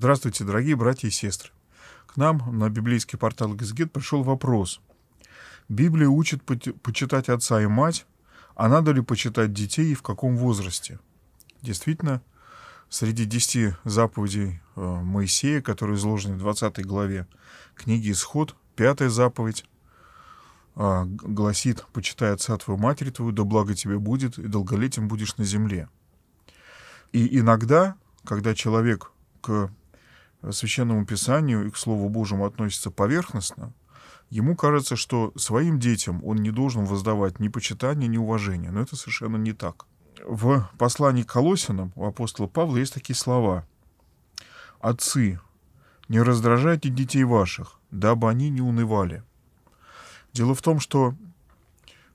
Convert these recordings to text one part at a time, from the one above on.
Здравствуйте, дорогие братья и сестры. К нам на библейский портал Газгет пришел вопрос. Библия учит почитать отца и мать, а надо ли почитать детей и в каком возрасте? Действительно, среди десяти заповедей э, Моисея, которые изложены в 20 главе книги «Исход», пятая заповедь а, гласит «Почитай отца твою, матери твою, да благо тебе будет, и долголетием будешь на земле». И иногда, когда человек к Э, священному Писанию и к Слову Божьему относится поверхностно, ему кажется, что своим детям он не должен воздавать ни почитания, ни уважения. Но это совершенно не так. В послании к Колосинам у апостола Павла есть такие слова. «Отцы, не раздражайте детей ваших, дабы они не унывали». Дело в том, что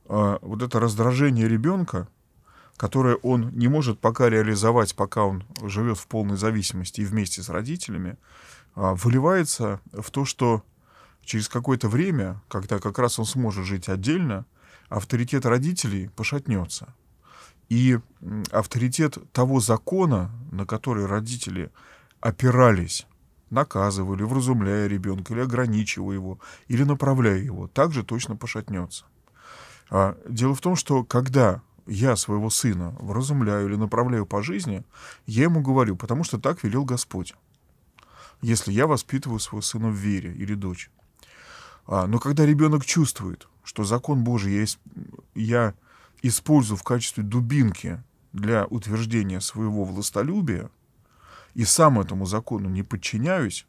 э, вот это раздражение ребенка которое он не может пока реализовать, пока он живет в полной зависимости и вместе с родителями, а, выливается в то, что через какое-то время, когда как раз он сможет жить отдельно, авторитет родителей пошатнется. И авторитет того закона, на который родители опирались, наказывали, вразумляя ребенка или ограничивая его, или направляя его, также точно пошатнется. А, дело в том, что когда я своего сына вразумляю или направляю по жизни, я ему говорю, потому что так велел Господь. Если я воспитываю своего сына в вере или дочь. А, но когда ребенок чувствует, что закон Божий я, я использую в качестве дубинки для утверждения своего властолюбия, и сам этому закону не подчиняюсь,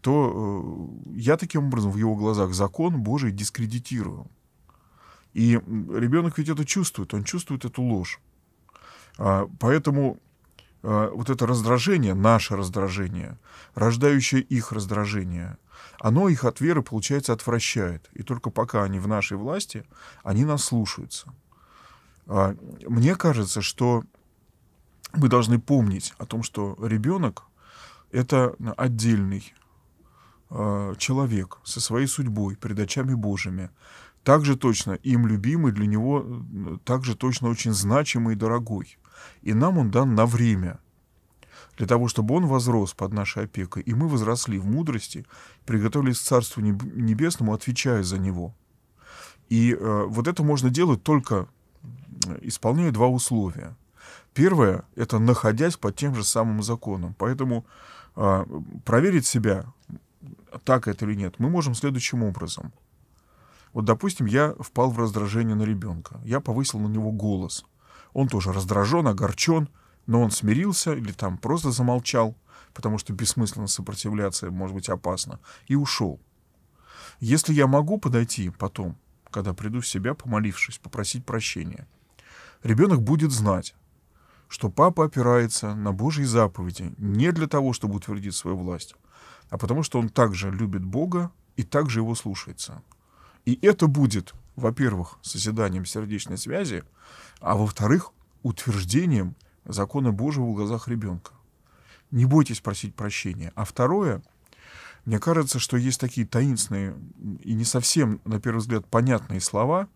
то э, я таким образом в его глазах закон Божий дискредитирую. И ребенок ведь это чувствует, он чувствует эту ложь. А, поэтому а, вот это раздражение, наше раздражение, рождающее их раздражение, оно их от веры, получается, отвращает. И только пока они в нашей власти, они нас слушаются. А, мне кажется, что мы должны помнить о том, что ребенок — это отдельный человек со своей судьбой, перед очами Божьими, также точно им любимый, для него э, также точно очень значимый и дорогой. И нам он дан на время, для того, чтобы он возрос под нашей опекой, и мы возросли в мудрости, приготовились к Царству Небесному, отвечая за него. И э, вот это можно делать только э, исполняя два условия. Первое – это находясь под тем же самым законом. Поэтому э, проверить себя, так это или нет, мы можем следующим образом – вот, допустим, я впал в раздражение на ребенка. Я повысил на него голос. Он тоже раздражен, огорчен, но он смирился или там просто замолчал, потому что бессмысленно сопротивляться, может быть, опасно, и ушел. Если я могу подойти потом, когда приду в себя, помолившись, попросить прощения, ребенок будет знать, что папа опирается на Божьи заповеди не для того, чтобы утвердить свою власть, а потому что он также любит Бога и также его слушается. И это будет, во-первых, созиданием сердечной связи, а во-вторых, утверждением закона Божьего в глазах ребенка. Не бойтесь просить прощения. А второе, мне кажется, что есть такие таинственные и не совсем, на первый взгляд, понятные слова,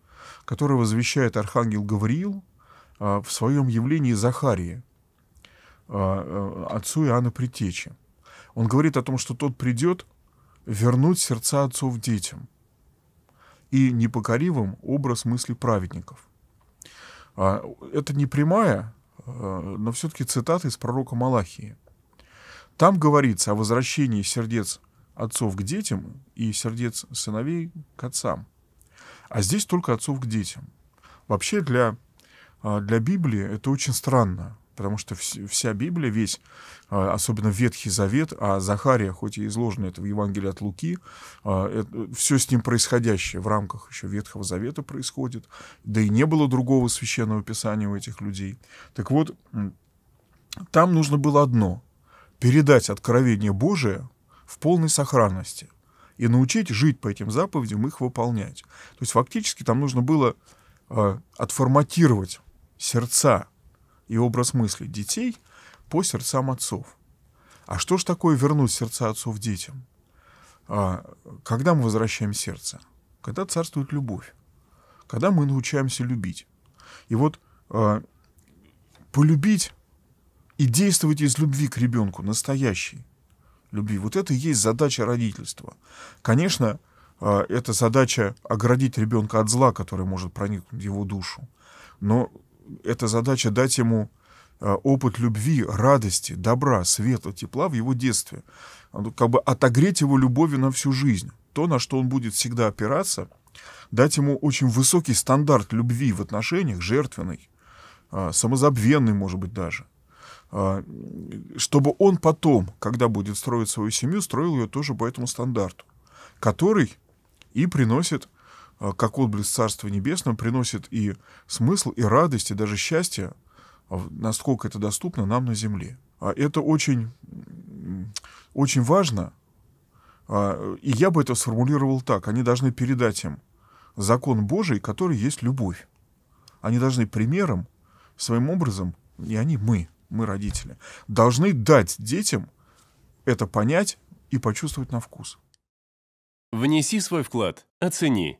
которые возвещает архангел Гавриил а, в своем явлении Захарии, а, э, отцу Иоанна Притечи. Он говорит о том, что тот придет вернуть сердца отцов детям – и непокоривым образ мысли праведников. А, это не прямая, а, но все-таки цитата из пророка Малахии. Там говорится о возвращении сердец отцов к детям и сердец сыновей к отцам. А здесь только отцов к детям. Вообще для, а, для Библии это очень странно потому что вся Библия, весь, а, особенно Ветхий Завет, а Захария, хоть и изложено это в Евангелии от Луки, а, это, все с ним происходящее в рамках еще Ветхого Завета происходит, да и не было другого священного писания у этих людей. Так вот, там нужно было одно — передать откровение Божие в полной сохранности и научить жить по этим заповедям, их выполнять. То есть фактически там нужно было а, отформатировать сердца и образ мысли детей по сердцам отцов. А что ж такое вернуть сердца отцов детям? А, когда мы возвращаем сердце? Когда царствует любовь. Когда мы научаемся любить. И вот а, полюбить и действовать из любви к ребенку, настоящей любви. Вот это и есть задача родительства. Конечно, а, это задача оградить ребенка от зла, которое может проникнуть в его душу. Но эта задача дать ему э, опыт любви, радости, добра, света, тепла в его детстве. Как бы отогреть его любовью на всю жизнь. То, на что он будет всегда опираться, дать ему очень высокий стандарт любви в отношениях, жертвенный, э, самозабвенный, может быть, даже. Э, чтобы он потом, когда будет строить свою семью, строил ее тоже по этому стандарту, который и приносит Э, как отблеск Царства Небесного, приносит и смысл, и радость, и даже счастье, а насколько это доступно нам на земле. А это очень, очень важно, а, и я бы это сформулировал так. Они должны передать им закон Божий, который есть любовь. Они должны примером, своим образом, и они мы, мы родители, должны дать детям это понять и почувствовать на вкус. Внеси свой вклад, оцени